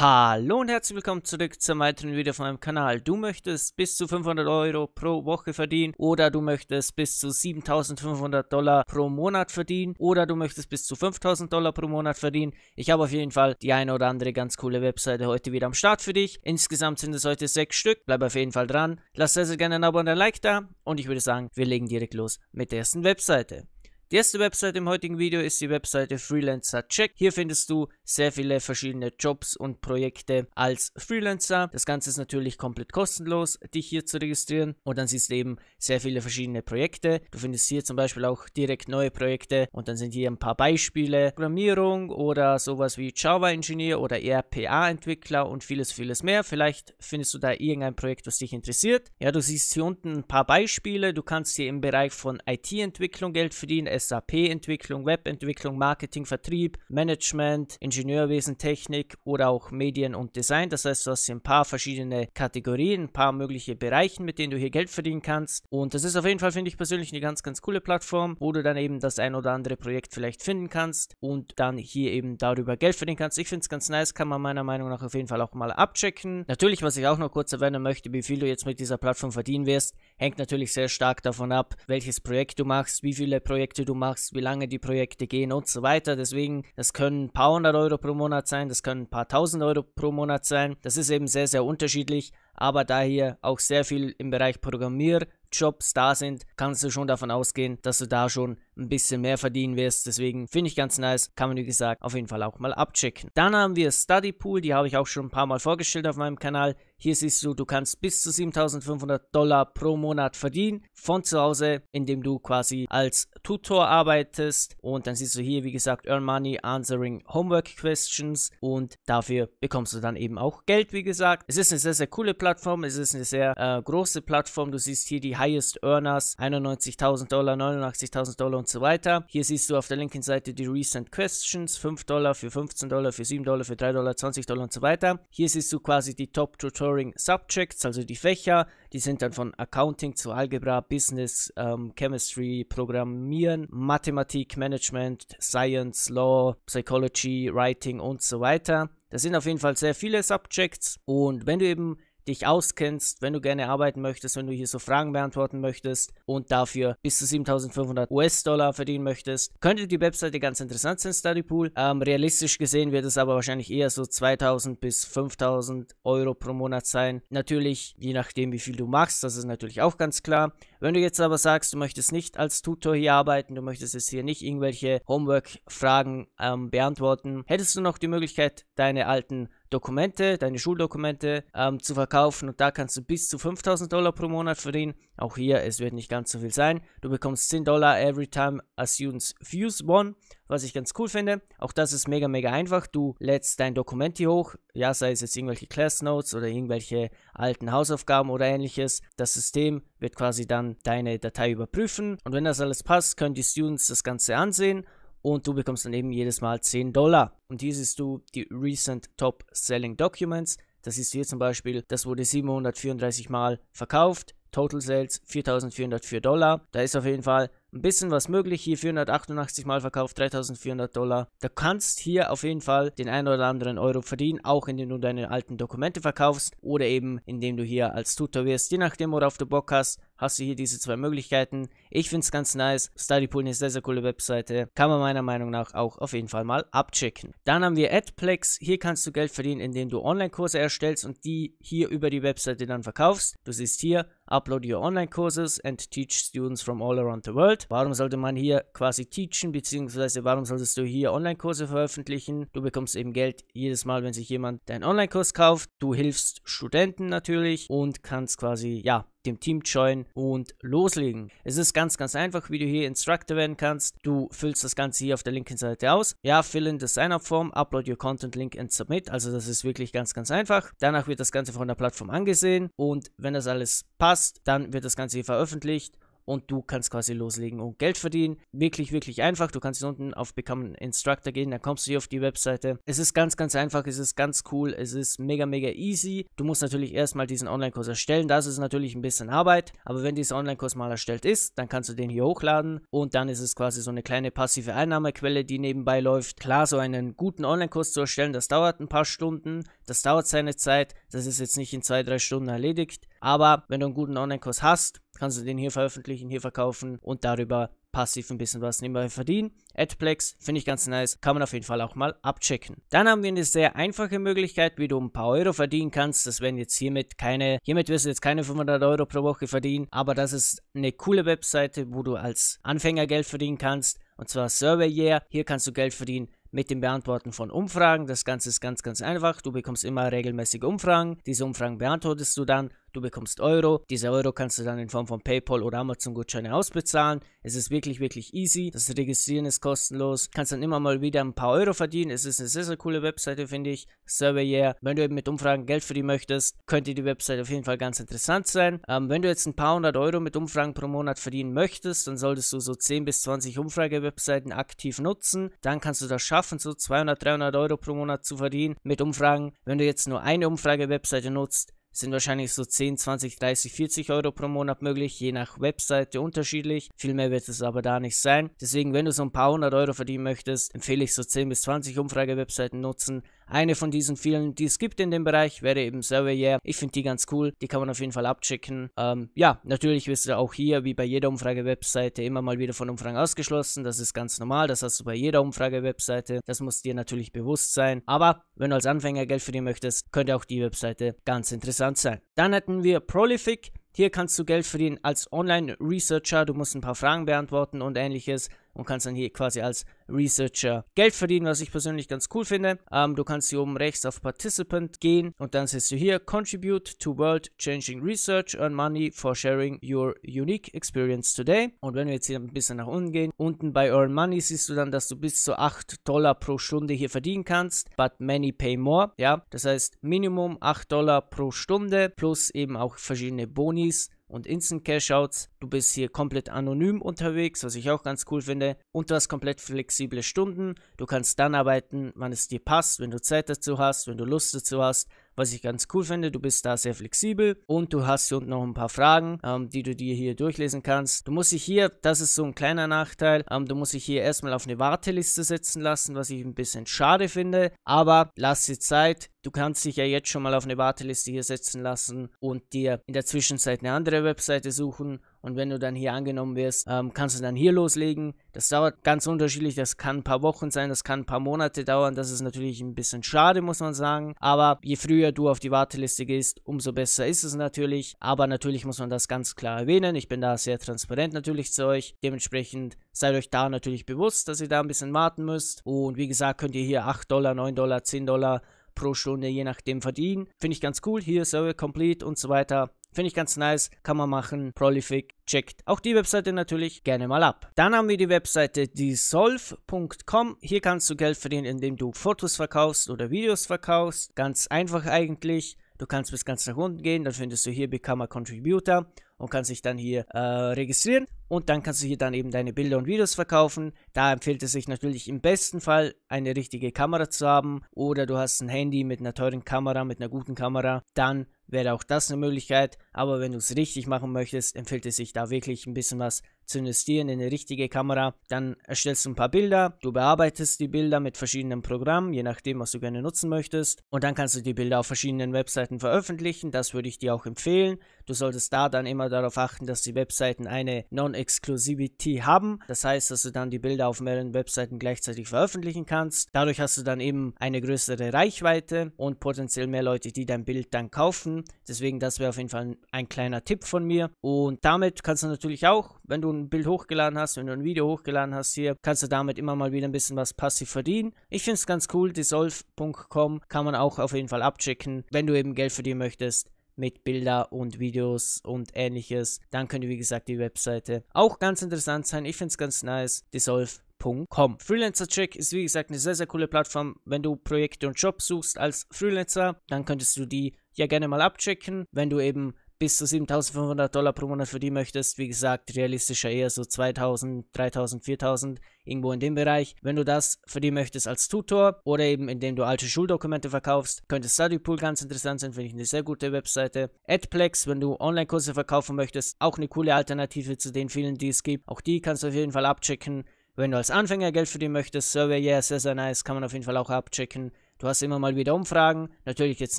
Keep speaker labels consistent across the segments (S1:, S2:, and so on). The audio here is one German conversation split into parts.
S1: Hallo und herzlich willkommen zurück zum weiteren Video von meinem Kanal. Du möchtest bis zu 500 Euro pro Woche verdienen oder du möchtest bis zu 7500 Dollar pro Monat verdienen oder du möchtest bis zu 5000 Dollar pro Monat verdienen. Ich habe auf jeden Fall die eine oder andere ganz coole Webseite heute wieder am Start für dich. Insgesamt sind es heute sechs Stück. Bleib auf jeden Fall dran. Lass sehr, sehr gerne ein Abo und ein Like da und ich würde sagen, wir legen direkt los mit der ersten Webseite. Die erste Website im heutigen Video ist die Webseite Freelancer Check. Hier findest du sehr viele verschiedene Jobs und Projekte als Freelancer. Das Ganze ist natürlich komplett kostenlos, dich hier zu registrieren. Und dann siehst du eben sehr viele verschiedene Projekte. Du findest hier zum Beispiel auch direkt neue Projekte und dann sind hier ein paar Beispiele. Programmierung oder sowas wie Java-Ingenieur oder RPA-Entwickler und vieles, vieles mehr. Vielleicht findest du da irgendein Projekt, was dich interessiert. Ja, du siehst hier unten ein paar Beispiele. Du kannst hier im Bereich von IT-Entwicklung Geld verdienen. SAP-Entwicklung, Webentwicklung, Marketing, Vertrieb, Management, Ingenieurwesen, Technik oder auch Medien und Design. Das heißt, du hast hier ein paar verschiedene Kategorien, ein paar mögliche Bereiche, mit denen du hier Geld verdienen kannst. Und das ist auf jeden Fall, finde ich persönlich, eine ganz, ganz coole Plattform, wo du dann eben das ein oder andere Projekt vielleicht finden kannst und dann hier eben darüber Geld verdienen kannst. Ich finde es ganz nice, kann man meiner Meinung nach auf jeden Fall auch mal abchecken. Natürlich, was ich auch noch kurz erwähnen möchte, wie viel du jetzt mit dieser Plattform verdienen wirst, hängt natürlich sehr stark davon ab, welches Projekt du machst, wie viele Projekte du du machst, wie lange die Projekte gehen und so weiter. Deswegen, das können ein paar hundert Euro pro Monat sein, das können ein paar tausend Euro pro Monat sein. Das ist eben sehr, sehr unterschiedlich, aber da hier auch sehr viel im Bereich Programmier- Jobs da sind, kannst du schon davon ausgehen, dass du da schon ein bisschen mehr verdienen wirst. Deswegen finde ich ganz nice. Kann man, wie gesagt, auf jeden Fall auch mal abchecken. Dann haben wir Study Pool. Die habe ich auch schon ein paar Mal vorgestellt auf meinem Kanal. Hier siehst du, du kannst bis zu 7500 Dollar pro Monat verdienen von zu Hause, indem du quasi als Tutor arbeitest. Und dann siehst du hier, wie gesagt, Earn Money Answering Homework Questions. Und dafür bekommst du dann eben auch Geld, wie gesagt. Es ist eine sehr, sehr coole Plattform. Es ist eine sehr äh, große Plattform. Du siehst hier die Highest Earners 91.000 Dollar, 89.000 Dollar und so weiter. Hier siehst du auf der linken Seite die Recent Questions, 5 Dollar für 15 Dollar, für 7 Dollar, für 3 Dollar, 20 Dollar und so weiter. Hier siehst du quasi die Top Tutoring Subjects, also die Fächer. Die sind dann von Accounting zu Algebra, Business, ähm, Chemistry, Programmieren, Mathematik, Management, Science, Law, Psychology, Writing und so weiter. Das sind auf jeden Fall sehr viele Subjects und wenn du eben dich auskennst, wenn du gerne arbeiten möchtest, wenn du hier so Fragen beantworten möchtest und dafür bis zu 7500 US-Dollar verdienen möchtest, könnte die Webseite ganz interessant sein, StudyPool. Ähm, realistisch gesehen wird es aber wahrscheinlich eher so 2000 bis 5000 Euro pro Monat sein. Natürlich, je nachdem, wie viel du machst, das ist natürlich auch ganz klar. Wenn du jetzt aber sagst, du möchtest nicht als Tutor hier arbeiten, du möchtest jetzt hier nicht irgendwelche Homework-Fragen ähm, beantworten, hättest du noch die Möglichkeit, deine alten Dokumente, deine Schuldokumente ähm, zu verkaufen und da kannst du bis zu 5000 Dollar pro Monat verdienen. Auch hier, es wird nicht ganz so viel sein. Du bekommst 10 Dollar every time a student views one, was ich ganz cool finde. Auch das ist mega, mega einfach. Du lädst dein Dokument hier hoch, ja, sei es jetzt irgendwelche Class Notes oder irgendwelche alten Hausaufgaben oder ähnliches. Das System wird quasi dann deine Datei überprüfen und wenn das alles passt, können die Students das Ganze ansehen und du bekommst daneben jedes Mal 10 Dollar. Und hier siehst du die Recent Top Selling Documents. Das ist hier zum Beispiel, das wurde 734 Mal verkauft. Total Sales 4404 Dollar. Da ist auf jeden Fall ein bisschen was möglich. Hier 488 Mal verkauft, 3400 Dollar. Du kannst hier auf jeden Fall den einen oder anderen Euro verdienen, auch indem du deine alten Dokumente verkaufst oder eben indem du hier als Tutor wirst. Je nachdem, worauf du Bock hast, hast du hier diese zwei Möglichkeiten. Ich finde es ganz nice. StudyPool ist eine sehr, sehr coole Webseite. Kann man meiner Meinung nach auch auf jeden Fall mal abchecken. Dann haben wir Adplex. Hier kannst du Geld verdienen, indem du Online-Kurse erstellst und die hier über die Webseite dann verkaufst. Du siehst hier, upload your online courses and teach students from all around the world. Inhalt. Warum sollte man hier quasi teachen, beziehungsweise warum solltest du hier Online-Kurse veröffentlichen? Du bekommst eben Geld jedes Mal, wenn sich jemand deinen Online-Kurs kauft. Du hilfst Studenten natürlich und kannst quasi, ja, dem Team joinen und loslegen. Es ist ganz, ganz einfach, wie du hier Instructor werden kannst. Du füllst das Ganze hier auf der linken Seite aus. Ja, fill in the sign-up form, upload your content link and submit. Also das ist wirklich ganz, ganz einfach. Danach wird das Ganze von der Plattform angesehen und wenn das alles passt, dann wird das Ganze hier veröffentlicht und du kannst quasi loslegen und Geld verdienen. Wirklich, wirklich einfach. Du kannst hier unten auf Become Instructor gehen, dann kommst du hier auf die Webseite. Es ist ganz, ganz einfach, es ist ganz cool, es ist mega, mega easy. Du musst natürlich erstmal diesen Online-Kurs erstellen. Das ist natürlich ein bisschen Arbeit, aber wenn dieser Online-Kurs mal erstellt ist, dann kannst du den hier hochladen und dann ist es quasi so eine kleine passive Einnahmequelle, die nebenbei läuft. Klar, so einen guten Online-Kurs zu erstellen, das dauert ein paar Stunden, das dauert seine Zeit, das ist jetzt nicht in zwei, drei Stunden erledigt. Aber wenn du einen guten Online-Kurs hast, kannst du den hier veröffentlichen, hier verkaufen und darüber passiv ein bisschen was nebenbei verdienen. Adplex finde ich ganz nice, kann man auf jeden Fall auch mal abchecken. Dann haben wir eine sehr einfache Möglichkeit, wie du ein paar Euro verdienen kannst. Das werden jetzt hiermit keine, hiermit wirst du jetzt keine 500 Euro pro Woche verdienen, aber das ist eine coole Webseite, wo du als Anfänger Geld verdienen kannst. Und zwar Surveyor. Hier kannst du Geld verdienen mit dem Beantworten von Umfragen. Das Ganze ist ganz, ganz einfach. Du bekommst immer regelmäßige Umfragen. Diese Umfragen beantwortest du dann du bekommst Euro. Diese Euro kannst du dann in Form von PayPal oder Amazon-Gutscheine ausbezahlen. Es ist wirklich, wirklich easy. Das Registrieren ist kostenlos. Kannst dann immer mal wieder ein paar Euro verdienen. Es ist eine sehr, sehr coole Webseite, finde ich. Surveyor. Wenn du eben mit Umfragen Geld verdienen möchtest, könnte die Webseite auf jeden Fall ganz interessant sein. Ähm, wenn du jetzt ein paar hundert Euro mit Umfragen pro Monat verdienen möchtest, dann solltest du so 10 bis 20 Umfrage-Webseiten aktiv nutzen. Dann kannst du das schaffen, so 200, 300 Euro pro Monat zu verdienen mit Umfragen. Wenn du jetzt nur eine Umfrage-Webseite nutzt, sind wahrscheinlich so 10, 20, 30, 40 Euro pro Monat möglich, je nach Webseite unterschiedlich. Viel mehr wird es aber da nicht sein. Deswegen, wenn du so ein paar hundert Euro verdienen möchtest, empfehle ich so 10 bis 20 Umfragewebseiten nutzen. Eine von diesen vielen, die es gibt in dem Bereich, wäre eben Surveyor. Ich finde die ganz cool. Die kann man auf jeden Fall abchecken. Ähm, ja, natürlich wirst du auch hier, wie bei jeder Umfrage-Webseite, immer mal wieder von Umfragen ausgeschlossen. Das ist ganz normal. Das hast du bei jeder Umfrage-Webseite. Das muss dir natürlich bewusst sein. Aber wenn du als Anfänger Geld verdienen möchtest, könnte auch die Webseite ganz interessant relevant sein. Dann hätten wir Prolific. Hier kannst du Geld verdienen als Online-Researcher. Du musst ein paar Fragen beantworten und ähnliches und kannst dann hier quasi als Researcher Geld verdienen, was ich persönlich ganz cool finde. Ähm, du kannst hier oben rechts auf Participant gehen und dann siehst du hier Contribute to World Changing Research, Earn Money for Sharing Your Unique Experience Today. Und wenn wir jetzt hier ein bisschen nach unten gehen, unten bei Earn Money siehst du dann, dass du bis zu 8 Dollar pro Stunde hier verdienen kannst, but many pay more. Ja, das heißt Minimum 8 Dollar pro Stunde plus eben auch verschiedene Bonis und Instant Cashouts. Du bist hier komplett anonym unterwegs, was ich auch ganz cool finde. Und du hast komplett flexible Stunden. Du kannst dann arbeiten, wann es dir passt, wenn du Zeit dazu hast, wenn du Lust dazu hast was ich ganz cool finde. Du bist da sehr flexibel und du hast hier unten noch ein paar Fragen, ähm, die du dir hier durchlesen kannst. Du musst dich hier, das ist so ein kleiner Nachteil, ähm, du musst dich hier erstmal auf eine Warteliste setzen lassen, was ich ein bisschen schade finde, aber lass dir Zeit. Du kannst dich ja jetzt schon mal auf eine Warteliste hier setzen lassen und dir in der Zwischenzeit eine andere Webseite suchen und wenn du dann hier angenommen wirst, ähm, kannst du dann hier loslegen. Das dauert ganz unterschiedlich. Das kann ein paar Wochen sein, das kann ein paar Monate dauern. Das ist natürlich ein bisschen schade, muss man sagen. Aber je früher du auf die Warteliste gehst, umso besser ist es natürlich. Aber natürlich muss man das ganz klar erwähnen. Ich bin da sehr transparent natürlich zu euch. Dementsprechend seid euch da natürlich bewusst, dass ihr da ein bisschen warten müsst. Und wie gesagt, könnt ihr hier 8 Dollar, 9 Dollar, 10 Dollar pro Stunde, je nachdem verdienen. Finde ich ganz cool. Hier Server Complete und so weiter. Finde ich ganz nice, kann man machen, prolific, checkt auch die Webseite natürlich gerne mal ab. Dann haben wir die Webseite dissolve.com. Hier kannst du Geld verdienen, indem du Fotos verkaufst oder Videos verkaufst. Ganz einfach eigentlich. Du kannst bis ganz nach unten gehen, dann findest du hier Become a Contributor und kannst dich dann hier äh, registrieren und dann kannst du hier dann eben deine Bilder und Videos verkaufen. Da empfiehlt es sich natürlich im besten Fall eine richtige Kamera zu haben oder du hast ein Handy mit einer teuren Kamera, mit einer guten Kamera, dann wäre auch das eine Möglichkeit. Aber wenn du es richtig machen möchtest, empfiehlt es sich da wirklich ein bisschen was zu investieren in eine richtige Kamera. Dann erstellst du ein paar Bilder, du bearbeitest die Bilder mit verschiedenen Programmen, je nachdem, was du gerne nutzen möchtest. Und dann kannst du die Bilder auf verschiedenen Webseiten veröffentlichen. Das würde ich dir auch empfehlen. Du solltest da dann immer darauf achten, dass die Webseiten eine Non-Exclusivity haben. Das heißt, dass du dann die Bilder auf mehreren Webseiten gleichzeitig veröffentlichen kannst. Dadurch hast du dann eben eine größere Reichweite und potenziell mehr Leute, die dein Bild dann kaufen werden. Deswegen, das wäre auf jeden Fall ein kleiner Tipp von mir. Und damit kannst du natürlich auch, wenn du ein Bild hochgeladen hast, wenn du ein Video hochgeladen hast hier, kannst du damit immer mal wieder ein bisschen was passiv verdienen. Ich finde es ganz cool, dissolve.com kann man auch auf jeden Fall abchecken, wenn du eben Geld verdienen möchtest mit Bilder und Videos und ähnliches. Dann könnte, wie gesagt, die Webseite auch ganz interessant sein. Ich finde es ganz nice. Dissolve.com. Freelancer Check ist, wie gesagt, eine sehr, sehr coole Plattform. Wenn du Projekte und Jobs suchst als Freelancer, dann könntest du die ja gerne mal abchecken. Wenn du eben bis zu 7500 Dollar pro Monat verdienen möchtest, wie gesagt, realistischer eher so 2000, 3000, 4000, irgendwo in dem Bereich. Wenn du das verdienen möchtest als Tutor oder eben indem du alte Schuldokumente verkaufst, könnte StudyPool ganz interessant sein, finde ich eine sehr gute Webseite. Adplex, wenn du Online-Kurse verkaufen möchtest, auch eine coole Alternative zu den vielen, die es gibt. Auch die kannst du auf jeden Fall abchecken. Wenn du als Anfänger Geld verdienen möchtest, Survey, yeah, sehr, sehr nice, kann man auf jeden Fall auch abchecken. Du hast immer mal wieder Umfragen. Natürlich jetzt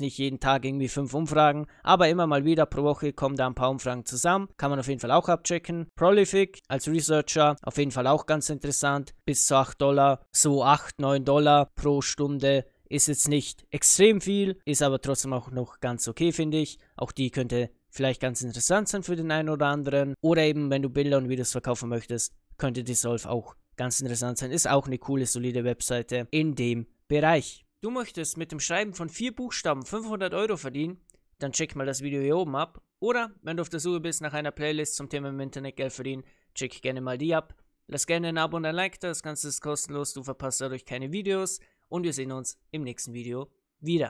S1: nicht jeden Tag irgendwie fünf Umfragen, aber immer mal wieder pro Woche kommen da ein paar Umfragen zusammen. Kann man auf jeden Fall auch abchecken. Prolific als Researcher, auf jeden Fall auch ganz interessant. Bis zu 8 Dollar, so 8, 9 Dollar pro Stunde ist jetzt nicht extrem viel, ist aber trotzdem auch noch ganz okay, finde ich. Auch die könnte vielleicht ganz interessant sein für den einen oder anderen. Oder eben, wenn du Bilder und Videos verkaufen möchtest, könnte Dissolve auch ganz interessant sein. Ist auch eine coole, solide Webseite in dem Bereich du möchtest mit dem Schreiben von vier Buchstaben 500 Euro verdienen, dann check mal das Video hier oben ab. Oder wenn du auf der Suche bist nach einer Playlist zum Thema im Internet Geld verdienen, check gerne mal die ab. Lass gerne ein Abo und ein Like da, das Ganze ist kostenlos, du verpasst dadurch keine Videos und wir sehen uns im nächsten Video wieder.